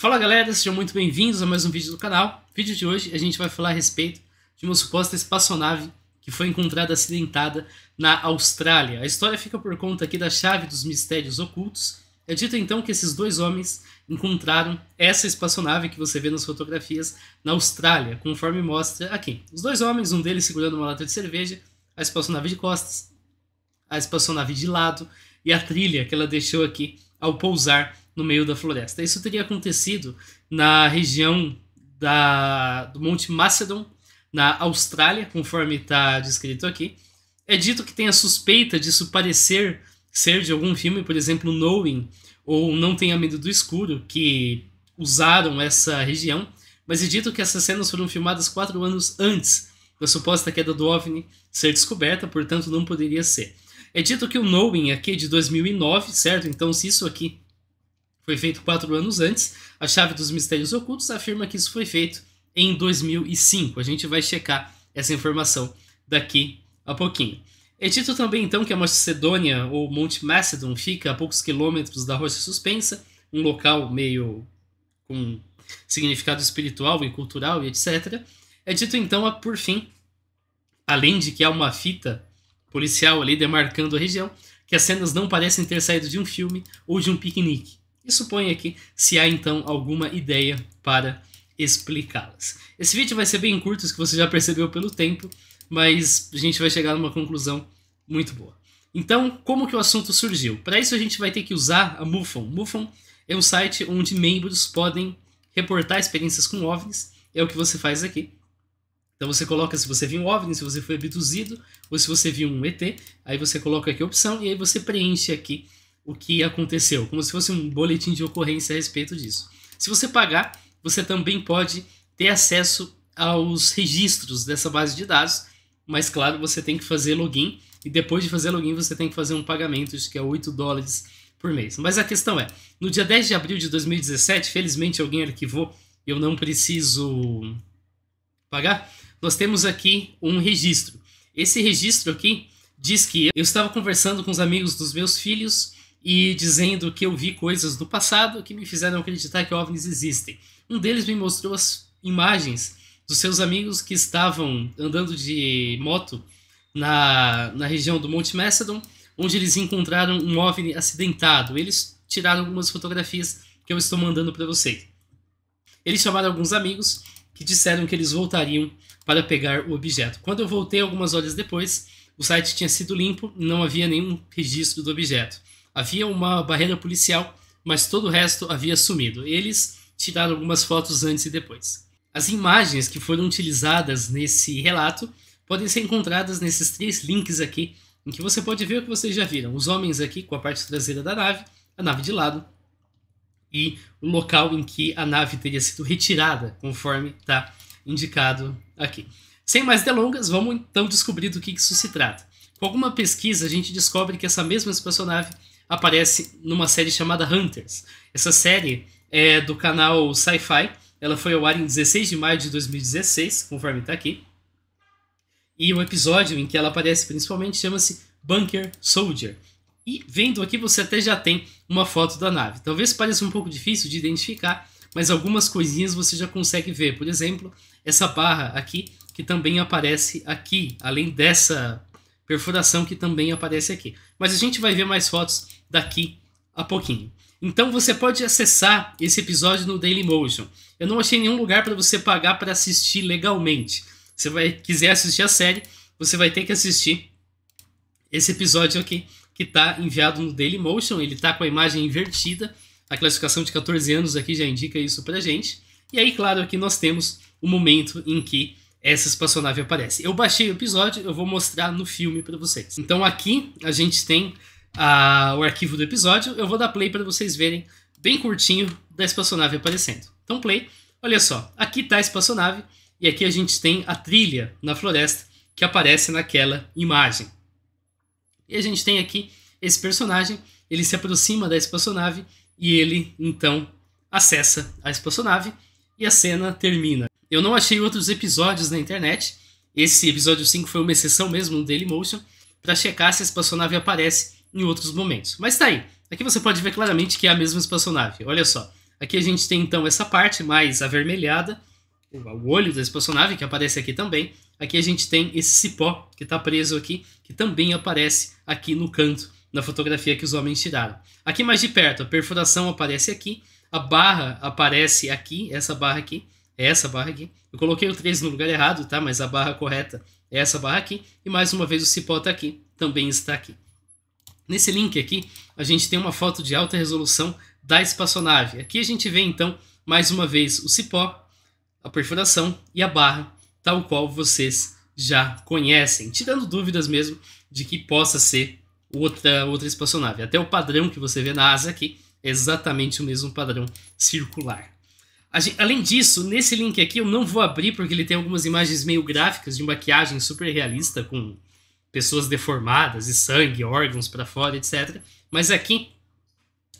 Fala galera, sejam muito bem-vindos a mais um vídeo do canal. No vídeo de hoje a gente vai falar a respeito de uma suposta espaçonave que foi encontrada acidentada na Austrália. A história fica por conta aqui da chave dos mistérios ocultos. É dito então que esses dois homens encontraram essa espaçonave que você vê nas fotografias na Austrália, conforme mostra aqui. Os dois homens, um deles segurando uma lata de cerveja, a espaçonave de costas, a espaçonave de lado e a trilha que ela deixou aqui ao pousar no meio da floresta. Isso teria acontecido na região da, do Monte Macedon, na Austrália, conforme está descrito aqui. É dito que tem a suspeita disso parecer ser de algum filme, por exemplo, Knowing ou Não Tenha Medo do Escuro, que usaram essa região, mas é dito que essas cenas foram filmadas quatro anos antes da suposta queda do OVNI ser descoberta, portanto não poderia ser. É dito que o Knowing é aqui é de 2009, certo? Então se isso aqui foi feito quatro anos antes. A Chave dos Mistérios Ocultos afirma que isso foi feito em 2005. A gente vai checar essa informação daqui a pouquinho. É dito também então que a Macedônia, ou Monte Macedon, fica a poucos quilômetros da Rocha Suspensa, um local meio com significado espiritual e cultural e etc. É dito então, por fim, além de que há uma fita policial ali demarcando a região, que as cenas não parecem ter saído de um filme ou de um piquenique e suponha aqui se há então alguma ideia para explicá-las. Esse vídeo vai ser bem curto, isso que você já percebeu pelo tempo, mas a gente vai chegar numa conclusão muito boa. Então, como que o assunto surgiu? Para isso a gente vai ter que usar a MUFON. MUFON é um site onde membros podem reportar experiências com OVNIs, é o que você faz aqui. Então você coloca se você viu um OVNI, se você foi abduzido, ou se você viu um ET, aí você coloca aqui a opção e aí você preenche aqui o que aconteceu, como se fosse um boletim de ocorrência a respeito disso. Se você pagar, você também pode ter acesso aos registros dessa base de dados, mas claro, você tem que fazer login e depois de fazer login você tem que fazer um pagamento, isso que é 8 dólares por mês. Mas a questão é, no dia 10 de abril de 2017, felizmente alguém arquivou, eu não preciso pagar. Nós temos aqui um registro. Esse registro aqui diz que eu estava conversando com os amigos dos meus filhos e dizendo que eu vi coisas do passado que me fizeram acreditar que OVNIs existem. Um deles me mostrou as imagens dos seus amigos que estavam andando de moto na, na região do Monte Macedon, onde eles encontraram um OVNI acidentado. Eles tiraram algumas fotografias que eu estou mandando para vocês. Eles chamaram alguns amigos que disseram que eles voltariam para pegar o objeto. Quando eu voltei algumas horas depois, o site tinha sido limpo, não havia nenhum registro do objeto. Havia uma barreira policial, mas todo o resto havia sumido. Eles tiraram algumas fotos antes e depois. As imagens que foram utilizadas nesse relato podem ser encontradas nesses três links aqui, em que você pode ver o que vocês já viram: os homens aqui com a parte traseira da nave, a nave de lado e o local em que a nave teria sido retirada, conforme está indicado aqui. Sem mais delongas, vamos então descobrir do que isso se trata. Com alguma pesquisa, a gente descobre que essa mesma espaçonave aparece numa série chamada Hunters. Essa série é do canal Sci-Fi. Ela foi ao ar em 16 de maio de 2016, conforme está aqui. E o episódio em que ela aparece principalmente chama-se Bunker Soldier. E vendo aqui você até já tem uma foto da nave. Talvez pareça um pouco difícil de identificar, mas algumas coisinhas você já consegue ver. Por exemplo, essa barra aqui que também aparece aqui, além dessa perfuração que também aparece aqui. Mas a gente vai ver mais fotos daqui a pouquinho. Então você pode acessar esse episódio no Dailymotion. Eu não achei nenhum lugar para você pagar para assistir legalmente. Se você quiser assistir a série, você vai ter que assistir esse episódio aqui, que está enviado no Dailymotion. Ele está com a imagem invertida. A classificação de 14 anos aqui já indica isso para gente. E aí, claro, aqui nós temos o momento em que essa espaçonave aparece. Eu baixei o episódio, eu vou mostrar no filme para vocês. Então aqui a gente tem a, o arquivo do episódio, eu vou dar play para vocês verem bem curtinho da espaçonave aparecendo. Então, play. Olha só, aqui está a espaçonave e aqui a gente tem a trilha na floresta que aparece naquela imagem. E a gente tem aqui esse personagem, ele se aproxima da espaçonave e ele então acessa a espaçonave e a cena termina. Eu não achei outros episódios na internet. Esse episódio 5 foi uma exceção mesmo no Dailymotion para checar se a espaçonave aparece em outros momentos. Mas tá aí. Aqui você pode ver claramente que é a mesma espaçonave. Olha só. Aqui a gente tem então essa parte mais avermelhada, o olho da espaçonave, que aparece aqui também. Aqui a gente tem esse cipó que está preso aqui, que também aparece aqui no canto, na fotografia que os homens tiraram. Aqui mais de perto, a perfuração aparece aqui, a barra aparece aqui, essa barra aqui, essa barra aqui. Eu coloquei o 3 no lugar errado, tá? Mas a barra correta é essa barra aqui. E mais uma vez o cipó está aqui, também está aqui. Nesse link aqui, a gente tem uma foto de alta resolução da espaçonave. Aqui a gente vê então, mais uma vez, o cipó, a perfuração e a barra, tal qual vocês já conhecem, tirando dúvidas mesmo de que possa ser outra, outra espaçonave. Até o padrão que você vê na asa aqui é exatamente o mesmo padrão circular. Gente, além disso, nesse link aqui eu não vou abrir porque ele tem algumas imagens meio gráficas de maquiagem super realista com pessoas deformadas e sangue, órgãos para fora, etc. Mas aqui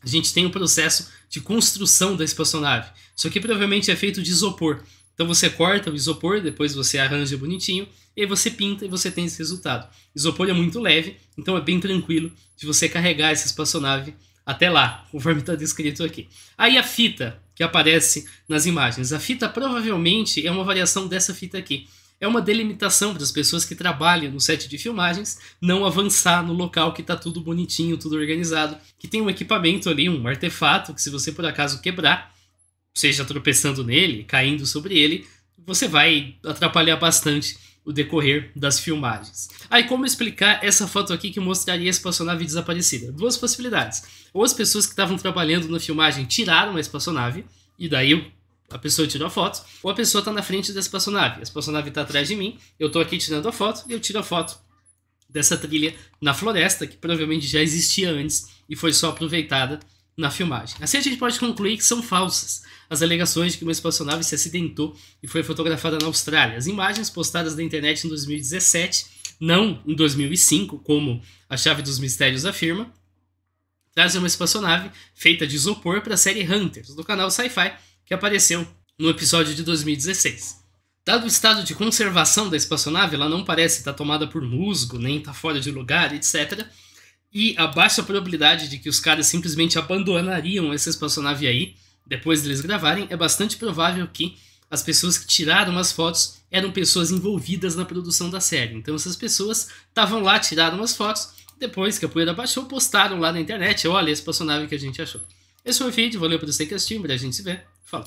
a gente tem um processo de construção da espaçonave. Isso aqui provavelmente é feito de isopor. Então você corta o isopor, depois você arranja bonitinho, e aí você pinta e você tem esse resultado. Isopor é muito leve, então é bem tranquilo de você carregar essa espaçonave até lá, conforme está descrito aqui. Aí a fita que aparece nas imagens. A fita provavelmente é uma variação dessa fita aqui é uma delimitação para as pessoas que trabalham no set de filmagens não avançar no local que está tudo bonitinho, tudo organizado, que tem um equipamento ali, um artefato que se você por acaso quebrar, seja tropeçando nele, caindo sobre ele, você vai atrapalhar bastante o decorrer das filmagens. Aí como explicar essa foto aqui que mostraria a espaçonave desaparecida? Duas possibilidades. Ou as pessoas que estavam trabalhando na filmagem tiraram a espaçonave, e daí a pessoa tirou a foto, ou a pessoa está na frente da espaçonave. A espaçonave está atrás de mim, eu estou aqui tirando a foto e eu tiro a foto dessa trilha na floresta, que provavelmente já existia antes e foi só aproveitada na filmagem. Assim a gente pode concluir que são falsas as alegações de que uma espaçonave se acidentou e foi fotografada na Austrália. As imagens postadas na internet em 2017, não em 2005, como a Chave dos Mistérios afirma, trazem uma espaçonave feita de isopor para a série Hunters, do canal Sci-Fi, que apareceu no episódio de 2016. Dado o estado de conservação da espaçonave, ela não parece estar tá tomada por musgo, nem estar tá fora de lugar, etc. E a baixa probabilidade de que os caras simplesmente abandonariam essa espaçonave aí, depois deles gravarem, é bastante provável que as pessoas que tiraram as fotos eram pessoas envolvidas na produção da série. Então essas pessoas estavam lá, tiraram as fotos, depois que a poeira baixou, postaram lá na internet, olha a espaçonave que a gente achou. Esse foi o vídeo, valeu por você que assistiu, é a gente se vê. Fala.